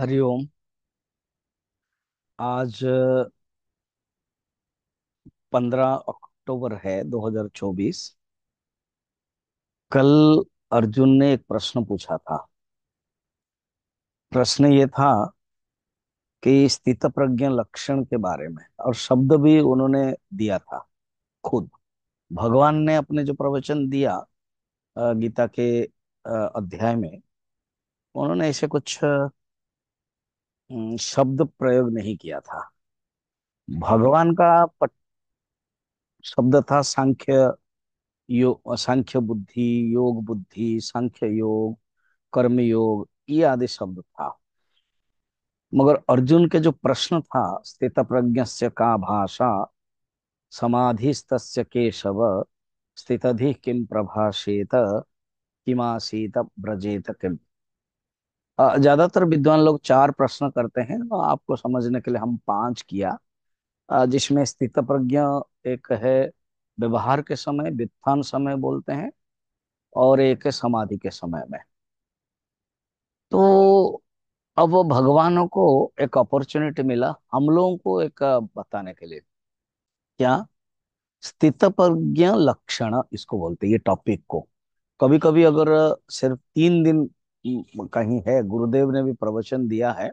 हरिओम आज पंद्रह अक्टूबर है 2024 कल अर्जुन ने एक प्रश्न पूछा था प्रश्न ये था कि स्थित प्रज्ञ लक्षण के बारे में और शब्द भी उन्होंने दिया था खुद भगवान ने अपने जो प्रवचन दिया गीता के अध्याय में उन्होंने ऐसे कुछ शब्द प्रयोग नहीं किया था भगवान का पट शब्द था सांख्य यो सांख्य बुद्धि योग बुद्धि सांख्य योग कर्म योग ये आदि शब्द था मगर अर्जुन के जो प्रश्न था स्थित प्रज्ञ का भाषा समाधिस्त केशव स्थितधि किम प्रभाषेत किमासीत ब्रजेत किम ज्यादातर विद्वान लोग चार प्रश्न करते हैं तो आपको समझने के लिए हम पांच किया जिसमें स्थित प्रज्ञ एक है व्यवहार के समय वित्थान समय बोलते हैं और एक है समाधि के समय में तो अब भगवानों को एक अपॉर्चुनिटी मिला हम लोगों को एक बताने के लिए क्या स्थित प्रज्ञ लक्षण इसको बोलते हैं ये टॉपिक को कभी कभी अगर सिर्फ तीन दिन कहीं है गुरुदेव ने भी प्रवचन दिया है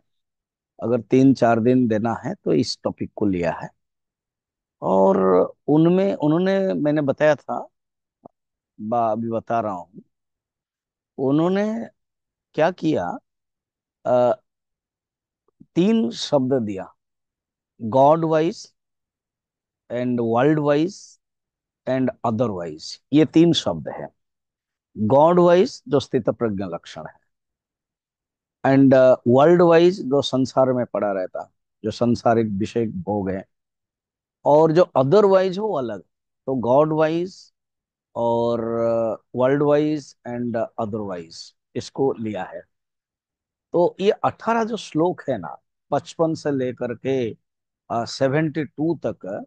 अगर तीन चार दिन देना है तो इस टॉपिक को लिया है और उनमें उन्होंने मैंने बताया था बा, अभी बता रहा हूं उन्होंने क्या किया आ, तीन शब्द दिया god wise and world wise and otherwise ये तीन शब्द है गॉड वाइज जो स्थित प्रज्ञ लक्षण है एंड वर्ल्ड वाइज जो संसार में पड़ा रहता है जो संसारिक विषय भोग है और जो अदरवाइज हो अलग तो गॉड वाइज और वर्ल्ड वाइज एंड अदरवाइज इसको लिया है तो ये अठारह जो श्लोक है ना पचपन से लेकर के सेवेंटी uh, टू तक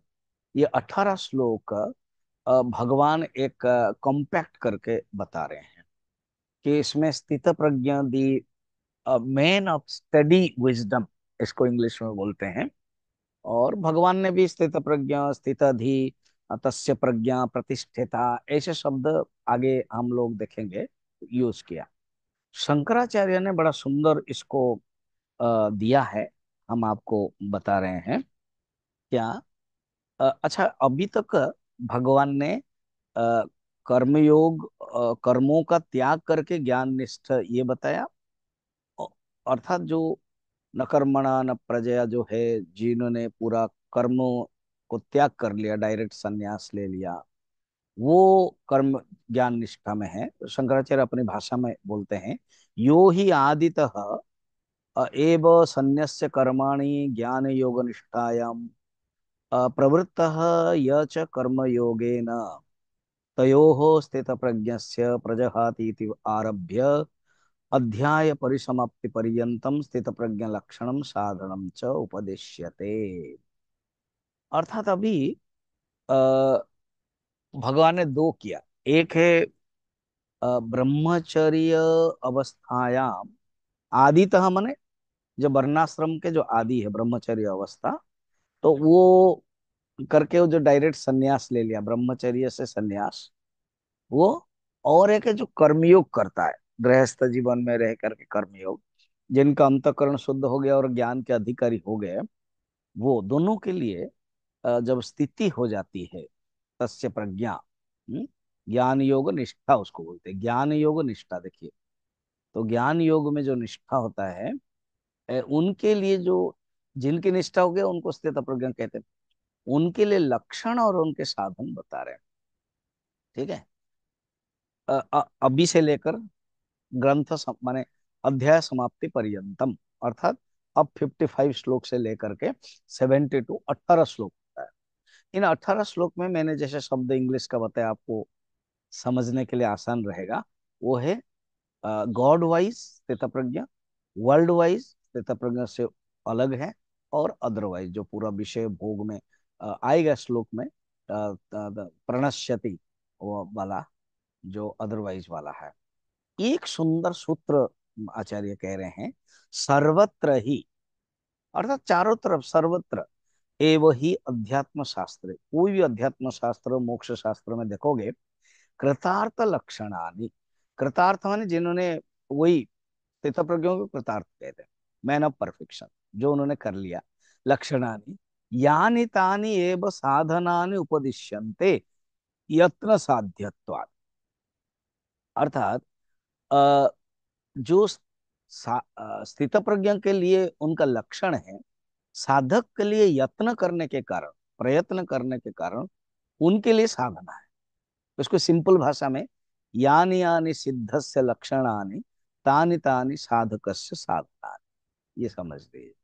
ये अठारह श्लोक भगवान एक कॉम्पैक्ट करके बता रहे हैं कि इसमें स्थित प्रज्ञा the man of steady wisdom इसको इंग्लिश में बोलते हैं और भगवान ने भी स्थित प्रज्ञा स्थित अधि तस्य प्रज्ञा प्रतिष्ठिता ऐसे शब्द आगे हम लोग देखेंगे यूज किया शंकराचार्य ने बड़ा सुंदर इसको दिया है हम आपको बता रहे हैं क्या अच्छा अभी तक भगवान ने कर्मयोग कर्मों का त्याग करके ज्ञान निष्ठ ये बताया अर्थात जो न कर्मणा न प्रजया जो है जिन्होंने पूरा कर्मों को त्याग कर लिया डायरेक्ट संन्यास ले लिया वो कर्म ज्ञान निष्ठा में है शंकराचार्य अपनी भाषा में बोलते हैं यो ही आदित एव संन्यास्य कर्माणी ज्ञान योग निष्ठायाम प्रवृत्त य च कर्मयोगेन तयोः स्थितप्रज्ञस्य प्रजहातीति आरभ्य अध्याय परिसमाप्ति पर्यंतम स्थित प्रज्ञ लक्षणम साधनम च उपदेश्यते अर्थात अभी भगवान ने दो किया एक है ब्रह्मचर्य अवस्थायाम आदितः मने जो वर्णाश्रम के जो आदि है ब्रह्मचर्य अवस्था तो वो करके वो जो डायरेक्ट सन्यास ले लिया ब्रह्मचर्य से सन्यास वो और एक है जो कर्मयोग करता है गृहस्थ जीवन में रह करके कर्मयोग जिनका अंतकरण शुद्ध हो गया और ज्ञान के अधिकारी हो गए वो दोनों के लिए जब स्थिति हो जाती है तस्य प्रज्ञा हम्म, ज्ञान योग निष्ठा उसको बोलते हैं ज्ञान योग निष्ठा देखिए तो ज्ञान योग में जो निष्ठा होता है उनके लिए जो जिनकी निष्ठा हो गया उनको स्थित प्रज्ञा कहते हैं उनके लिए लक्षण और उनके साधन बता रहे हैं ठीक है अभी से लेकर ग्रंथ माने अध्याय समाप्ति पर्यंतम अर्थात अब 55 श्लोक से लेकर के 72 टू अठारह श्लोक होता है इन 18 श्लोक में मैंने जैसे शब्द इंग्लिश का बताया आपको समझने के लिए आसान रहेगा वो है गॉड वाइज स्थित प्रज्ञा वर्ल्ड वाइज स्थित प्रज्ञा से अलग है और अदरवाइज जो पूरा विषय भोग में आएगा श्लोक में प्रणश्यति वाला जो अदरवाइज वाला है एक सुंदर सूत्र आचार्य कह रहे हैं सर्वत्र ही अर्थात चारों तरफ सर्वत्र एव ही अध्यात्म शास्त्र कोई भी अध्यात्म शास्त्र मोक्ष शास्त्र में देखोगे कृतार्थ आदि कृतार्थ माने जिन्होंने वही तीर्थ प्रज्ञों को कृतार्थ कहते हैं मैन ऑफ परफेक्शन जो उन्होंने कर लिया लक्षणानि यानी तानी एव साधनानि उपदिश्यन्ते यत्न साध्यत्वात् अर्थात जो स्थित प्रज्ञ के लिए उनका लक्षण है साधक के लिए यत्न करने के कारण प्रयत्न करने के कारण उनके लिए साधना है उसको सिंपल भाषा में यानी यानी सिद्ध से लक्षणानि तानी तानी साधक से साधना ये समझ लीजिए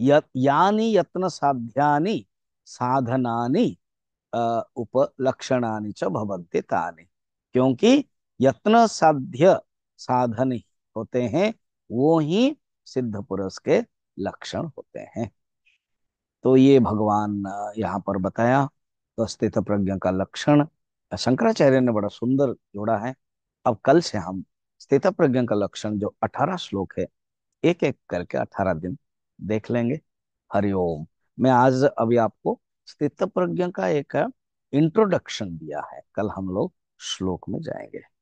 यानी यत्न साध्यानि साधनानि उपलक्षणानि च भवन्ति तानि क्योंकि यत्न साध्य साधन होते हैं वो ही सिद्ध पुरुष के लक्षण होते हैं तो ये भगवान यहाँ पर बताया तो स्थित प्रज्ञा का लक्षण शंकराचार्य ने बड़ा सुंदर जोड़ा है अब कल से हम स्थित प्रज्ञा का लक्षण जो अठारह श्लोक है एक एक करके अठारह दिन देख लेंगे हरिओम मैं आज अभी आपको स्थित प्रज्ञा का एक इंट्रोडक्शन दिया है कल हम लोग श्लोक में जाएंगे